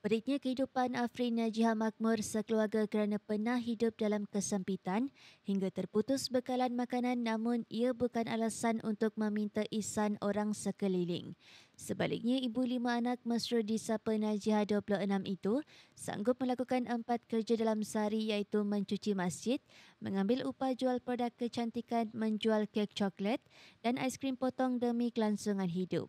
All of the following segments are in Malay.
Beritnya kehidupan Afrina Jihan Makmur sekeluarga kerana pernah hidup dalam kesempitan hingga terputus bekalan makanan namun ia bukan alasan untuk meminta isan orang sekeliling. Sebaliknya, ibu lima anak mesra di Sapa Najihah 26 itu sanggup melakukan empat kerja dalam sehari iaitu mencuci masjid, mengambil upah jual produk kecantikan, menjual kek coklat dan aiskrim potong demi kelangsungan hidup.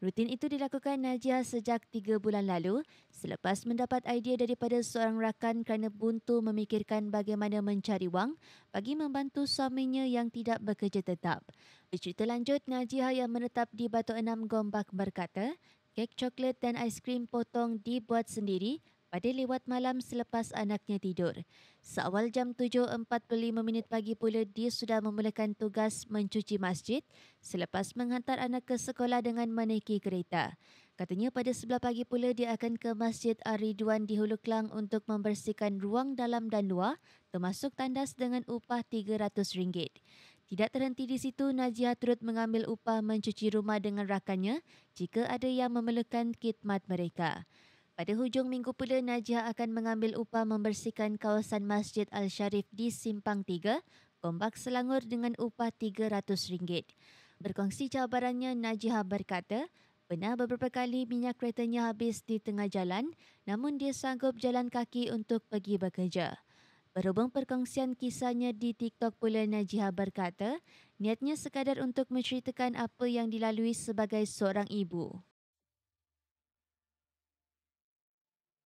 Rutin itu dilakukan Najia sejak tiga bulan lalu selepas mendapat idea daripada seorang rakan kerana buntu memikirkan bagaimana mencari wang bagi membantu suaminya yang tidak bekerja tetap. Bercerita lanjut, Najia yang menetap di Batu Enam Gombak berkata, kek coklat dan aiskrim potong dibuat sendiri pada lewat malam selepas anaknya tidur. Seawal jam 7.45 minit pagi pula, dia sudah memulakan tugas mencuci masjid selepas menghantar anak ke sekolah dengan menaiki kereta. Katanya pada sebelah pagi pula, dia akan ke Masjid Ariduan di Hulu Kelang untuk membersihkan ruang dalam dan luar termasuk tandas dengan upah RM300. Tidak terhenti di situ, Najihah turut mengambil upah mencuci rumah dengan rakannya jika ada yang memerlukan khidmat mereka. Pada hujung minggu pula, Najah akan mengambil upah membersihkan kawasan Masjid Al-Sharif di Simpang 3, Gombak Selangor dengan upah RM300. Berkongsi cabarannya, Najah berkata, Pernah beberapa kali minyak keretanya habis di tengah jalan, namun dia sanggup jalan kaki untuk pergi bekerja. Berhubung perkongsian kisahnya di TikTok pula Najiha berkata, niatnya sekadar untuk menceritakan apa yang dilalui sebagai seorang ibu.